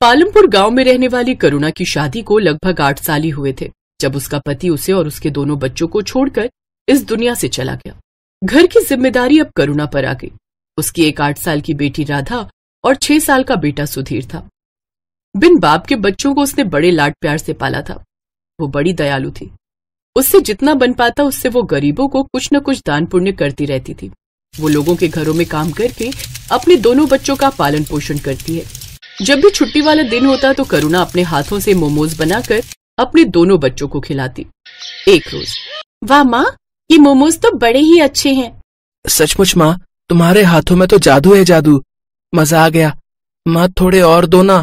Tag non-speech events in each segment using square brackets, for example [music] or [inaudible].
पालमपुर गांव में रहने वाली करुणा की शादी को लगभग आठ साल ही हुए थे जब उसका पति उसे और उसके दोनों बच्चों को छोड़कर इस दुनिया से चला गया घर की जिम्मेदारी अब करुणा पर आ गई उसकी एक आठ साल की बेटी राधा और छह साल का बेटा सुधीर था बिन बाप के बच्चों को उसने बड़े लाड प्यार से पाला था वो बड़ी दयालु थी उससे जितना बन पाता उससे वो गरीबों को कुछ न कुछ दान पुण्य करती रहती थी वो लोगों के घरों में काम करके अपने दोनों बच्चों का पालन पोषण करती है जब भी छुट्टी वाला दिन होता तो करुणा अपने हाथों से मोमोज बनाकर अपने दोनों बच्चों को खिलाती एक रोज वाह माँ ये मोमोज तो बड़े ही अच्छे हैं सचमुच माँ तुम्हारे हाथों में तो जादू है जादू मजा आ गया माँ थोड़े और दो ना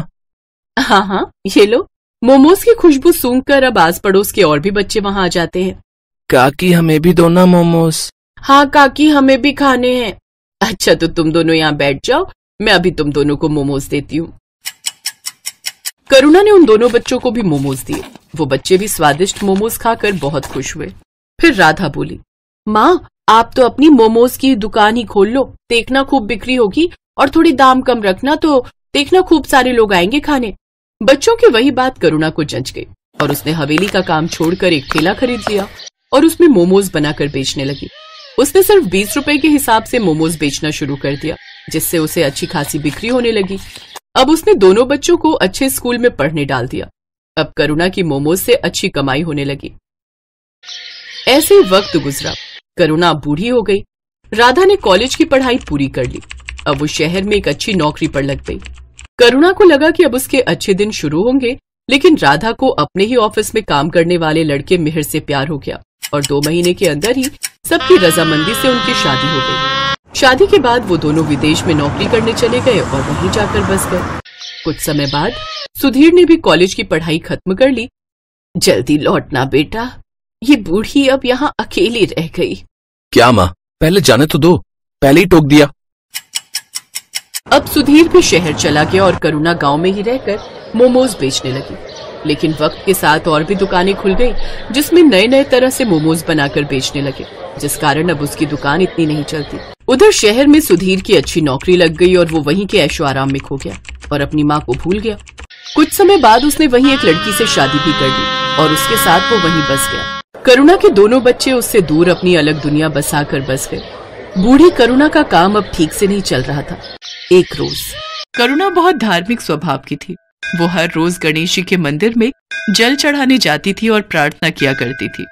हाँ हाँ ये लो मोमोज की खुशबू सूंघ कर अब आस पड़ोस के और भी बच्चे वहाँ आ जाते हैं काकी हमें भी दो ना मोमोज हाँ काकी हमें भी खाने हैं अच्छा तो तुम दोनों यहाँ बैठ जाओ मैं अभी तुम दोनों को मोमोज देती हूँ करुणा ने उन दोनों बच्चों को भी मोमोज दिए वो बच्चे भी स्वादिष्ट मोमोज खाकर बहुत खुश हुए फिर राधा बोली माँ आप तो अपनी मोमोज की दुकान ही खोल लो देखना खूब बिक्री होगी और थोड़ी दाम कम रखना तो देखना खूब सारे लोग आएंगे खाने बच्चों की वही बात करुणा को जंच गई और उसने हवेली का काम छोड़कर एक ठेला खरीद लिया और उसमें मोमोज बनाकर बेचने लगी उसने सिर्फ बीस रुपए के हिसाब से मोमोज बेचना शुरू कर दिया जिससे उसे अच्छी खासी बिक्री होने लगी अब उसने दोनों बच्चों को अच्छे स्कूल में पढ़ने डाल दिया अब करुणा की मोमोज से अच्छी कमाई होने लगी ऐसे वक्त गुजरा करुणा बूढ़ी हो गई राधा ने कॉलेज की पढ़ाई पूरी कर ली अब वो शहर में एक अच्छी नौकरी पर लग गई करुणा को लगा कि अब उसके अच्छे दिन शुरू होंगे लेकिन राधा को अपने ही ऑफिस में काम करने वाले लड़के मिहिर से प्यार हो गया और दो महीने के अंदर ही सबकी रजामंदी से उनकी शादी हो गई शादी के बाद वो दोनों विदेश में नौकरी करने चले गए और वहीं जाकर बस गए कुछ समय बाद सुधीर ने भी कॉलेज की पढ़ाई खत्म कर ली जल्दी लौटना बेटा ये बूढ़ी अब यहाँ अकेली रह गई क्या माँ पहले जाने तो दो पहले ही टोक दिया अब सुधीर भी शहर चला गया और करुणा गांव में ही रहकर मोमोज बेचने लगी लेकिन वक्त के साथ और भी दुकानें खुल गयी जिसमें नए नए तरह से मोमोज बनाकर बेचने लगे जिस कारण अब उसकी दुकान इतनी नहीं चलती उधर शहर में सुधीर की अच्छी नौकरी लग गई और वो वहीं के ऐशो आराम में खो गया और अपनी माँ को भूल गया कुछ समय बाद उसने वहीं एक लड़की से शादी भी कर ली और उसके साथ वो वहीं बस गया करुणा के दोनों बच्चे उससे दूर अपनी अलग दुनिया बसा कर बस गए बूढ़ी करुणा का काम अब ठीक से नहीं चल रहा था एक रोज करुणा बहुत धार्मिक स्वभाव की थी वो हर रोज गणेश जी के मंदिर में जल चढ़ाने जाती थी और प्रार्थना किया करती थी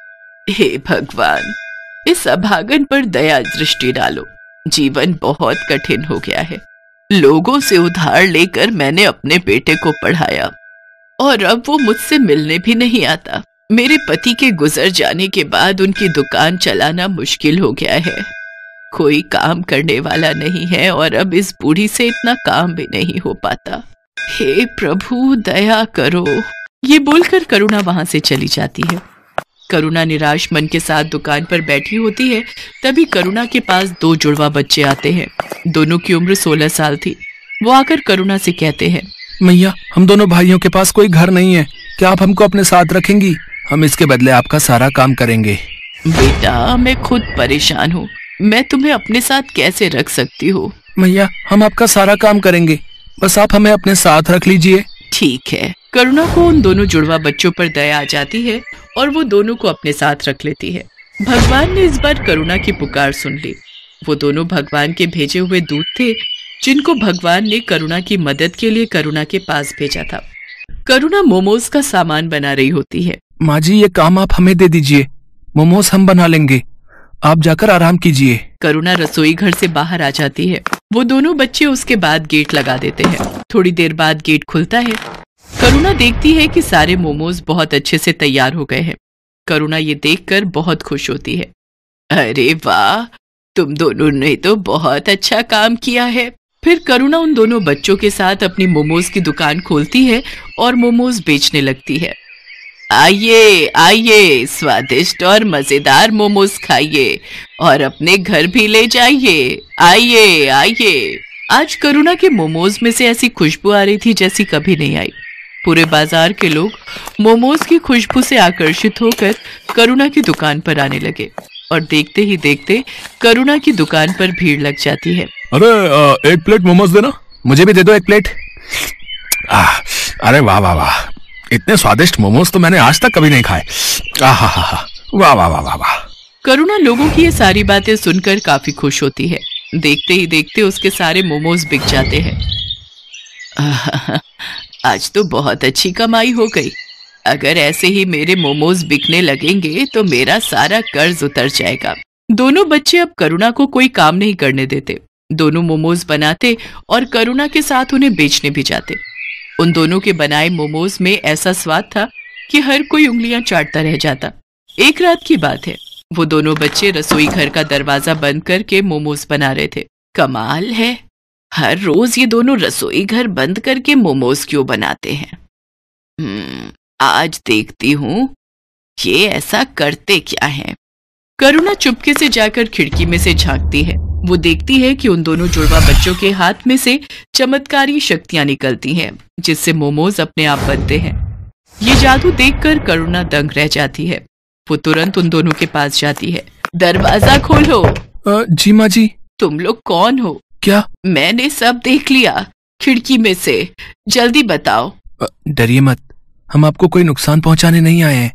हे भगवान इस अभागन पर दया दृष्टि डालो जीवन बहुत कठिन हो गया है लोगों से उधार लेकर मैंने अपने बेटे को पढ़ाया और अब वो मुझसे मिलने भी नहीं आता मेरे पति के गुजर जाने के बाद उनकी दुकान चलाना मुश्किल हो गया है कोई काम करने वाला नहीं है और अब इस बूढ़ी से इतना काम भी नहीं हो पाता हे प्रभु दया करो ये बोलकर करुणा वहां से चली जाती है करुणा निराश मन के साथ दुकान पर बैठी होती है तभी करुणा के पास दो जुड़वा बच्चे आते हैं दोनों की उम्र सोलह साल थी वो आकर करुणा से कहते हैं मैया हम दोनों भाइयों के पास कोई घर नहीं है क्या आप हमको अपने साथ रखेंगी हम इसके बदले आपका सारा काम करेंगे बेटा मैं खुद परेशान हूँ मैं तुम्हें अपने साथ कैसे रख सकती हूँ मैया हम आपका सारा काम करेंगे बस आप हमें अपने साथ रख लीजिए ठीक है करुणा को उन दोनों जुड़वा बच्चों पर दया आ जाती है और वो दोनों को अपने साथ रख लेती है भगवान ने इस बार करुणा की पुकार सुन ली वो दोनों भगवान के भेजे हुए दूत थे जिनको भगवान ने करुणा की मदद के लिए करुणा के पास भेजा था करुणा मोमोज का सामान बना रही होती है माँ जी ये काम आप हमें दे दीजिए मोमोज हम बना लेंगे आप जाकर आराम कीजिए करुणा रसोई घर से बाहर आ जाती है वो दोनों बच्चे उसके बाद गेट लगा देते हैं थोड़ी देर बाद गेट खुलता है करुणा देखती है कि सारे मोमोज बहुत अच्छे से तैयार हो गए हैं करुणा ये देखकर बहुत खुश होती है अरे वाह तुम दोनों ने तो बहुत अच्छा काम किया है फिर करुणा उन दोनों बच्चों के साथ अपनी मोमोज की दुकान खोलती है और मोमोज बेचने लगती है आइए आइए स्वादिष्ट और मजेदार मोमोज खाइए और अपने घर भी ले जाइए आइए आइए आज करुणा के मोमोज में से ऐसी खुशबू आ रही थी जैसी कभी नहीं आई पूरे बाजार के लोग मोमोज की खुशबू से आकर्षित होकर करुणा की दुकान पर आने लगे और देखते ही देखते करुणा की दुकान पर भीड़ लग जाती है अरे एक प्लेट मोमोज देना मुझे भी दे दो एक प्लेट आ, अरे वाह वाह वाह इतने स्वादिष्ट मोमोज तो मैंने आज तक कभी नहीं खाए वाह वाह वाह वाह वाह करुणा लोगों की ये सारी बातें सुनकर काफी खुश होती है देखते ही देखते उसके सारे मोमोज बिक जाते हैं आज तो बहुत अच्छी कमाई हो गई अगर ऐसे ही मेरे मोमोज बिकने लगेंगे तो मेरा सारा कर्ज उतर जाएगा दोनों बच्चे अब करुणा को कोई काम नहीं करने देते दोनों मोमोज बनाते और करुणा के साथ उन्हें बेचने भी जाते उन दोनों के बनाए मोमोज में ऐसा स्वाद था कि हर कोई उंगलियां चाटता रह जाता एक रात की बात है वो दोनों बच्चे रसोई घर का दरवाजा बंद करके मोमोज बना रहे थे कमाल है हर रोज ये दोनों रसोई घर बंद करके मोमोज क्यों बनाते हैं हम्म, आज देखती हूँ ये ऐसा करते क्या है करुणा चुपके से जाकर खिड़की में से झांकती है वो देखती है कि उन दोनों जुड़वा बच्चों के हाथ में से चमत्कारी शक्तियां निकलती हैं जिससे मोमोज अपने आप बनते हैं ये जादू देखकर करुणा दंग रह जाती है वो तुरंत उन दोनों के पास जाती है दरवाजा खोलो जी माँ जी तुम लोग कौन हो क्या मैंने सब देख लिया खिड़की में से जल्दी बताओ डरिए मत हम आपको कोई नुकसान पहुंचाने नहीं आए हैं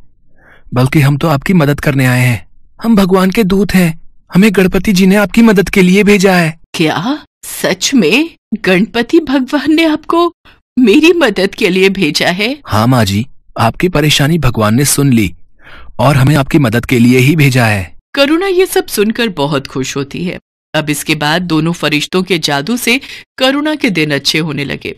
बल्कि हम तो आपकी मदद करने आए हैं हम भगवान के दूत हैं हमें गणपति जी ने आपकी मदद के लिए भेजा है क्या सच में गणपति भगवान ने आपको मेरी मदद के लिए भेजा है हाँ माँ जी आपकी परेशानी भगवान ने सुन ली और हमें आपकी मदद के लिए ही भेजा है करुणा ये सब सुनकर बहुत खुश होती है अब इसके बाद दोनों फरिश्तों के जादू से करुणा के दिन अच्छे होने लगे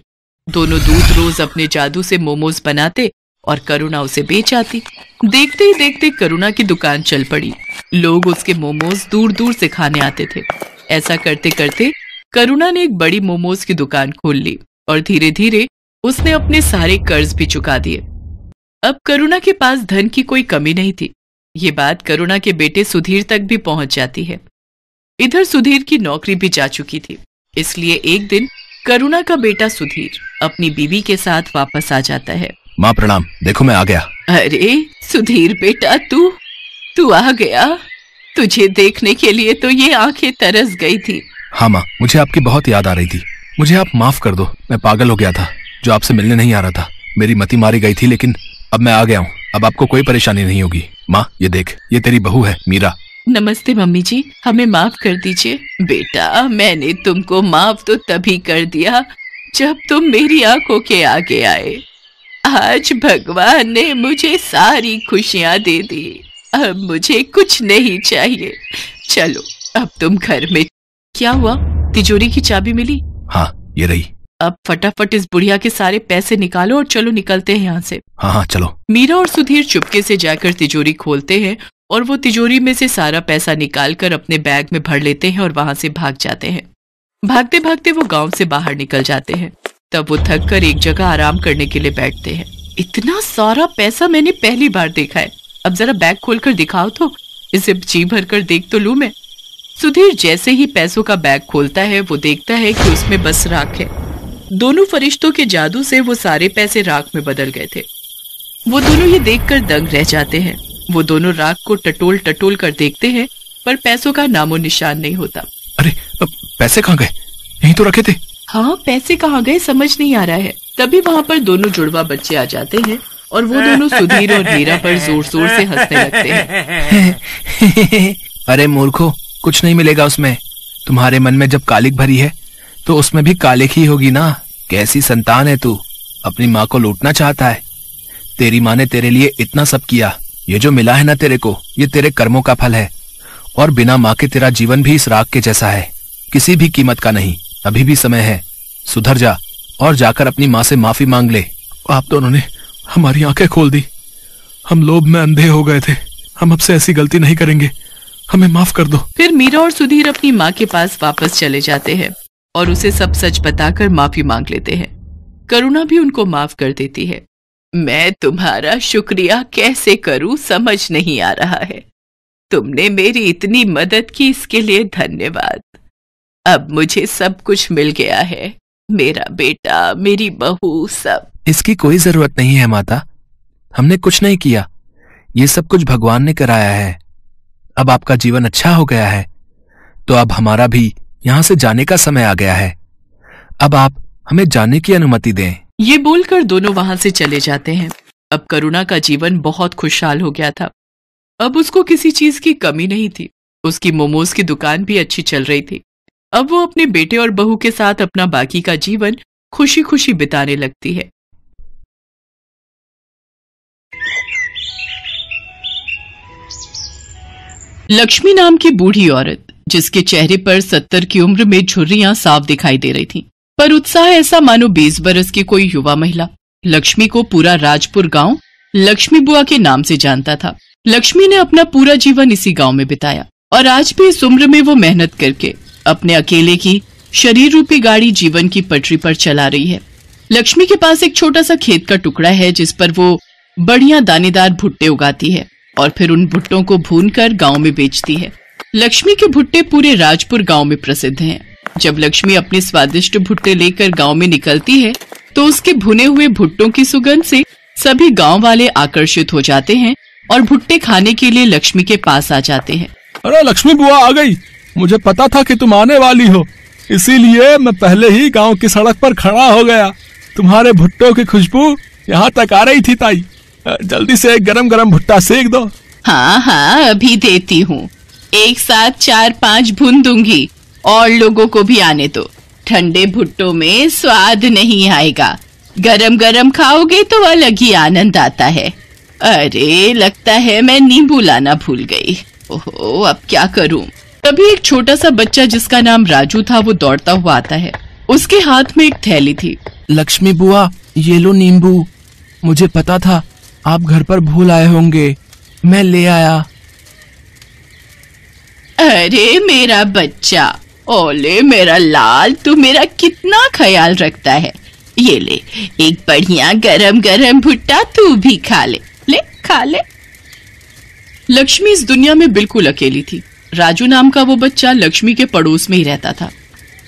दोनों दूध रोज अपने जादू से मोमोज बनाते और करुणा उसे बेच आती देखते ही देखते करुणा की दुकान चल पड़ी लोग उसके मोमोज दूर दूर से खाने आते थे ऐसा करते करते करुणा ने एक बड़ी मोमोज की दुकान खोल ली और धीरे धीरे उसने अपने सारे कर्ज भी चुका दिए अब करुणा के पास धन की कोई कमी नहीं थी ये बात करुणा के बेटे सुधीर तक भी पहुंच जाती है इधर सुधीर की नौकरी भी जा चुकी थी इसलिए एक दिन करुणा का बेटा सुधीर अपनी बीवी के साथ वापस आ जाता है माँ प्रणाम देखो मैं आ गया अरे सुधीर बेटा तू तू आ गया तुझे देखने के लिए तो ये आंखें तरस गई थी हाँ माँ मुझे आपकी बहुत याद आ रही थी मुझे आप माफ कर दो मैं पागल हो गया था जो आपसे मिलने नहीं आ रहा था मेरी मती मारी गई थी लेकिन अब मैं आ गया हूँ अब आपको कोई परेशानी नहीं होगी माँ ये देख ये तेरी बहू है मीरा नमस्ते मम्मी जी हमें माफ कर दीजिए बेटा मैंने तुमको माफ तो तभी कर दिया जब तुम मेरी आंखों के आगे आए आज भगवान ने मुझे सारी खुशियाँ दे दी अब मुझे कुछ नहीं चाहिए चलो अब तुम घर में क्या हुआ तिजोरी की चाबी मिली हाँ ये रही अब फटाफट इस बुढ़िया के सारे पैसे निकालो और चलो निकलते हैं यहाँ से हाँ हाँ चलो मीरा और सुधीर चुपके से जाकर तिजोरी खोलते हैं और वो तिजोरी में से सारा पैसा निकाल कर अपने बैग में भर लेते हैं और वहाँ से भाग जाते हैं भागते भागते वो गांव से बाहर निकल जाते हैं तब वो थक कर एक जगह आराम करने के लिए बैठते हैं इतना सारा पैसा मैंने पहली बार देखा है अब जरा बैग खोल कर दिखाओ तो इसे जी भर कर देख तो लू मैं सुधीर जैसे ही पैसों का बैग खोलता है वो देखता है कि उसमें बस राख है दोनों फरिश्तों के जादू से वो सारे पैसे राख में बदल गए थे वो दोनों ये कर दंग रह जाते हैं वो दोनों राख को टटोल टटोल कर देखते हैं पर पैसों का नामो निशान नहीं होता अरे पैसे कहाँ गए यहीं तो रखे थे हाँ पैसे कहाँ गए समझ नहीं आ रहा है तभी वहाँ पर दोनों जुड़वा बच्चे आ जाते हैं और वो दोनों सुधीर और मीरा पर जोर जोर से हंसने लगते हैं अरे मूर्खो कुछ नहीं मिलेगा उसमें तुम्हारे मन में जब कालिक भरी है तो उसमें भी कालिक ही होगी ना कैसी संतान है तू अपनी माँ को लूटना चाहता है तेरी माँ ने तेरे लिए इतना सब किया ये जो मिला है ना तेरे को ये तेरे कर्मों का फल है और बिना माँ के तेरा जीवन भी इस राग के जैसा है किसी भी कीमत का नहीं अभी भी समय है सुधर जा और जाकर अपनी माँ से माफी मांग ले आप दोनों ने हमारी आंखें खोल दी हम लोभ में अंधे हो गए थे हम अब से ऐसी गलती नहीं करेंगे हमें माफ कर दो फिर मीरा और सुधीर अपनी माँ के पास वापस चले जाते हैं और उसे सब सच बताकर माफी मांग लेते हैं करुणा भी उनको माफ कर देती है मैं तुम्हारा शुक्रिया कैसे करूं समझ नहीं आ रहा है तुमने मेरी इतनी मदद की इसके लिए धन्यवाद अब मुझे सब कुछ मिल गया है मेरा बेटा मेरी बहू सब इसकी कोई जरूरत नहीं है माता हमने कुछ नहीं किया ये सब कुछ भगवान ने कराया है अब आपका जीवन अच्छा हो गया है तो अब हमारा भी यहाँ से जाने का समय आ गया है अब आप हमें जाने की अनुमति दें ये बोलकर दोनों वहां से चले जाते हैं अब करुणा का जीवन बहुत खुशहाल हो गया था अब उसको किसी चीज की कमी नहीं थी उसकी मोमोज की दुकान भी अच्छी चल रही थी अब वो अपने बेटे और बहू के साथ अपना बाकी का जीवन खुशी खुशी बिताने लगती है लक्ष्मी नाम की बूढ़ी औरत जिसके चेहरे पर सत्तर की उम्र में झुर्रियां साफ दिखाई दे रही थीं, पर उत्साह ऐसा मानो बीस बरस की कोई युवा महिला लक्ष्मी को पूरा राजपुर गांव लक्ष्मी बुआ के नाम से जानता था लक्ष्मी ने अपना पूरा जीवन इसी गांव में बिताया और आज भी इस उम्र में वो मेहनत करके अपने अकेले की शरीर रूपी गाड़ी जीवन की पटरी पर चला रही है लक्ष्मी के पास एक छोटा सा खेत का टुकड़ा है जिस पर वो बढ़िया दानेदार भुट्टे उगाती है और फिर उन भुट्टों को भून कर गाँव में बेचती है लक्ष्मी के भुट्टे पूरे राजपुर गाँव में प्रसिद्ध है जब लक्ष्मी अपने स्वादिष्ट भुट्टे लेकर गाँव में निकलती है तो उसके भुने हुए भुट्टों की सुगंध से सभी गांव वाले आकर्षित हो जाते हैं और भुट्टे खाने के लिए लक्ष्मी के पास आ जाते हैं अरे लक्ष्मी बुआ आ गई मुझे पता था कि तुम आने वाली हो इसीलिए मैं पहले ही गांव की सड़क पर खड़ा हो गया तुम्हारे भुट्टो की खुशबू यहाँ तक आ रही थी ताई जल्दी से एक गरम गरम भुट्टा सेक दो हाँ हाँ अभी देती हूँ एक साथ चार पाँच भून दूंगी और लोगों को भी आने दो ठंडे भुट्टो में स्वाद नहीं आएगा गरम गरम खाओगे तो अलग ही आनंद आता है अरे लगता है मैं नींबू लाना भूल गई ओहो अब क्या करूं तभी एक छोटा सा बच्चा जिसका नाम राजू था वो दौड़ता हुआ आता है उसके हाथ में एक थैली थी लक्ष्मी बुआ ये लो नींबू मुझे पता था आप घर पर भूल आए होंगे मैं ले आया अरे मेरा बच्चा ओले मेरा लाल तू मेरा कितना ख्याल रखता है ये ले एक बढ़िया गरम गरम भुट्टा तू भी खा ले ले खा ले लक्ष्मी इस दुनिया में बिल्कुल अकेली थी राजू नाम का वो बच्चा लक्ष्मी के पड़ोस में ही रहता था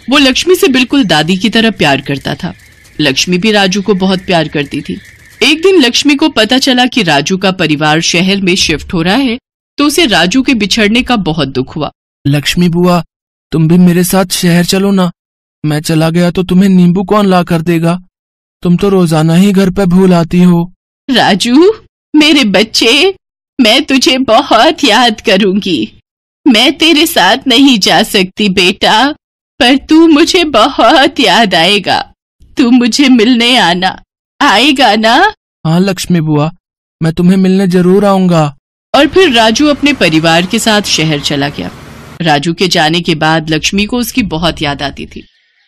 वो लक्ष्मी से बिल्कुल दादी की तरह प्यार करता था लक्ष्मी भी राजू को बहुत प्यार करती थी एक दिन लक्ष्मी को पता चला कि राजू का परिवार शहर में शिफ्ट हो रहा है तो उसे राजू के बिछड़ने का बहुत दुख हुआ लक्ष्मी बुआ तुम भी मेरे साथ शहर चलो ना मैं चला गया तो तुम्हें नींबू कौन ला कर देगा तुम तो रोजाना ही घर पर भूल आती हो राजू मेरे बच्चे मैं तुझे बहुत याद करूंगी मैं तेरे साथ नहीं जा सकती बेटा पर तू मुझे बहुत याद आएगा तू मुझे मिलने आना आएगा ना हाँ लक्ष्मी बुआ मैं तुम्हें मिलने जरूर आऊंगा और फिर राजू अपने परिवार के साथ शहर चला गया राजू के जाने के बाद लक्ष्मी को उसकी बहुत याद आती थी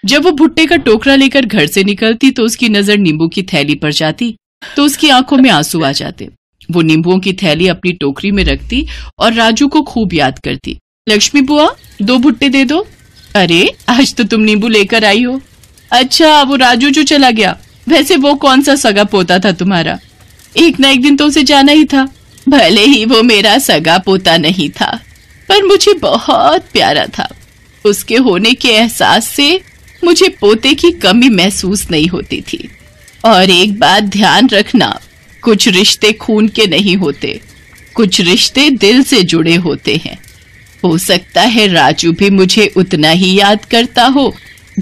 जब वो भुट्टे का टोकरा लेकर घर से निकलती तो उसकी नजर नींबू की थैली पर जाती तो उसकी आंखों में आंसू आ जाते वो नींबुओं की थैली अपनी टोकरी में रखती और राजू को खूब याद करती लक्ष्मी बुआ दो भुट्टे दे दो अरे आज तो तुम नींबू लेकर आई हो अच्छा वो राजू जो चला गया वैसे वो कौन सा सगा पोता था तुम्हारा एक ना एक दिन तो उसे जाना ही था भले ही वो मेरा सगा पोता नहीं था पर मुझे बहुत प्यारा था उसके होने के एहसास से मुझे पोते की कमी महसूस नहीं होती थी और एक बात ध्यान रखना कुछ रिश्ते खून के नहीं होते कुछ रिश्ते दिल से जुड़े होते हैं हो सकता है राजू भी मुझे उतना ही याद करता हो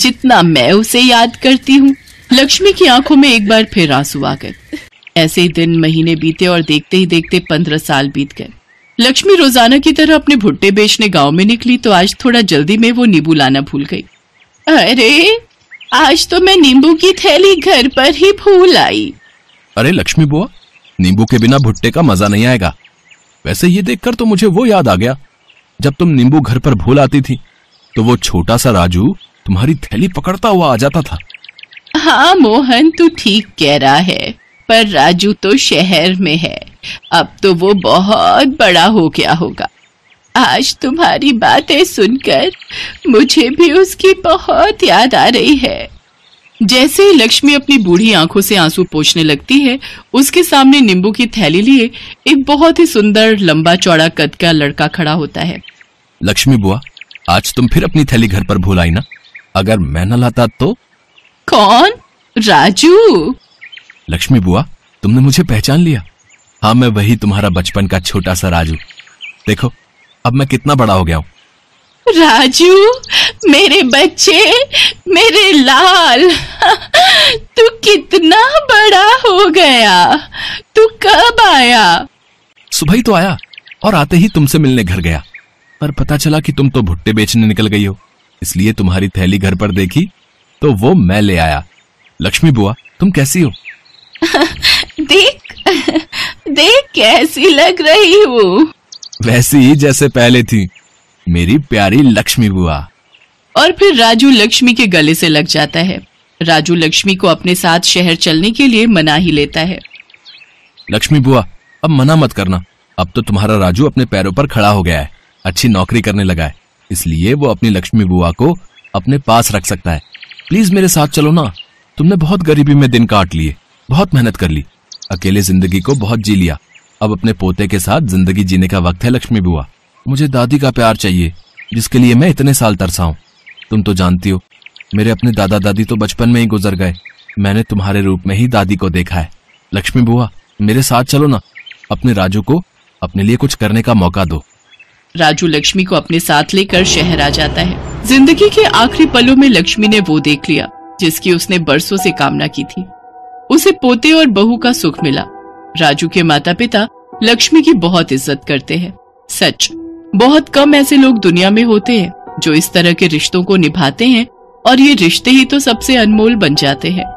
जितना मैं उसे याद करती हूँ लक्ष्मी की आंखों में एक बार फिर आंसू आ गए ऐसे ही दिन महीने बीते और देखते ही देखते पंद्रह साल बीत गए लक्ष्मी रोजाना की तरह अपने भुट्टे बेचने गांव में निकली तो आज थोड़ा जल्दी में वो नींबू लाना भूल गई अरे आज तो मैं नींबू की थैली घर पर ही भूल आई अरे लक्ष्मी बुआ नींबू के बिना भुट्टे का मजा नहीं आएगा वैसे ये देखकर तो मुझे वो याद आ गया जब तुम नींबू घर पर भूल आती थी तो वो छोटा सा राजू तुम्हारी थैली पकड़ता हुआ आ जाता था हाँ मोहन तू ठीक कह रहा है पर राजू तो शहर में है अब तो वो बहुत बड़ा हो गया होगा आज तुम्हारी बातें सुनकर मुझे भी उसकी बहुत याद आ रही है जैसे ही लक्ष्मी अपनी बूढ़ी आंखों से आंसू पोछने लगती है उसके सामने नींबू की थैली लिए एक बहुत ही सुंदर लंबा चौड़ा कद का लड़का खड़ा होता है लक्ष्मी बुआ आज तुम फिर अपनी थैली घर पर भूल आई ना अगर मैं न लाता तो कौन राजू लक्ष्मी बुआ तुमने मुझे पहचान लिया हाँ मैं वही तुम्हारा बचपन का छोटा सा राजू देखो अब मैं कितना बड़ा हो गया हूँ राजू मेरे बच्चे मेरे लाल तू कितना बड़ा हो गया तू कब आया सुबह ही तो आया और आते ही तुमसे मिलने घर गया पर पता चला कि तुम तो भुट्टे बेचने निकल गई हो इसलिए तुम्हारी थैली घर पर देखी तो वो मैं ले आया लक्ष्मी बुआ तुम कैसी हो [laughs] देख देख कैसी लग रही हूँ वैसी ही जैसे पहले थी मेरी प्यारी लक्ष्मी बुआ और फिर राजू लक्ष्मी के गले से लग जाता है राजू लक्ष्मी को अपने साथ शहर चलने के लिए मना ही लेता है लक्ष्मी बुआ अब मना मत करना अब तो तुम्हारा राजू अपने पैरों पर खड़ा हो गया है अच्छी नौकरी करने लगा है इसलिए वो अपनी लक्ष्मी बुआ को अपने पास रख सकता है प्लीज मेरे साथ चलो ना तुमने बहुत गरीबी में दिन काट लिए बहुत मेहनत कर ली अकेले जिंदगी को बहुत जी लिया अब अपने पोते के साथ जिंदगी जीने का वक्त है लक्ष्मी बुआ मुझे दादी का प्यार चाहिए जिसके लिए मैं इतने साल तरसा हूँ तुम तो जानती हो मेरे अपने दादा दादी तो बचपन में ही गुजर गए मैंने तुम्हारे रूप में ही दादी को देखा है लक्ष्मी बुआ मेरे साथ चलो ना अपने राजू को अपने लिए कुछ करने का मौका दो राजू लक्ष्मी को अपने साथ लेकर शहर आ जाता है जिंदगी के आखिरी पलों में लक्ष्मी ने वो देख लिया जिसकी उसने बरसों से कामना की थी उसे पोते और बहू का सुख मिला राजू के माता पिता लक्ष्मी की बहुत इज्जत करते हैं सच बहुत कम ऐसे लोग दुनिया में होते हैं जो इस तरह के रिश्तों को निभाते हैं और ये रिश्ते ही तो सबसे अनमोल बन जाते हैं